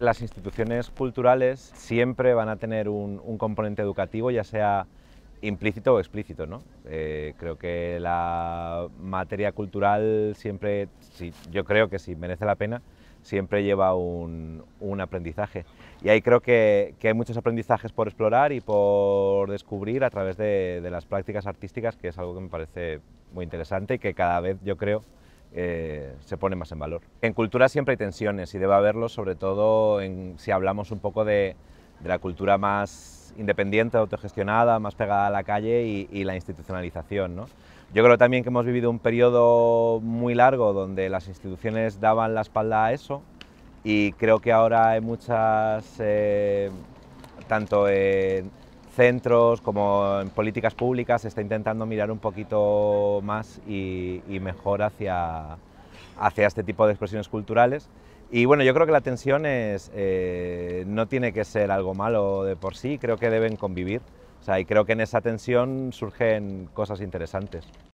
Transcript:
Las instituciones culturales siempre van a tener un, componente educativo, ya sea implícito o explícito. Eh, creo que la materia cultural siempre, yo creo que si merece la pena, siempre lleva un, aprendizaje. Y ahí creo que, hay muchos aprendizajes por explorar y por descubrir a través de, de, las prácticas artísticas, que es algo que me parece muy interesante y que cada vez yo creo eh, se pone más en valor. En cultura siempre hay tensiones y debe haberlo, sobre todo en, si hablamos un poco de, la cultura más independiente, autogestionada, más pegada a la calle y, la institucionalización. Yo creo también que hemos vivido un periodo muy largo donde las instituciones daban la espalda a eso y creo que ahora hay muchas, eh, tanto en centros, como en políticas públicas, se está intentando mirar un poquito más y, mejor hacia, este tipo de expresiones culturales. Y bueno, yo creo que la tensión es, eh, no tiene que ser algo malo de por sí, creo que deben convivir. y creo que en esa tensión surgen cosas interesantes.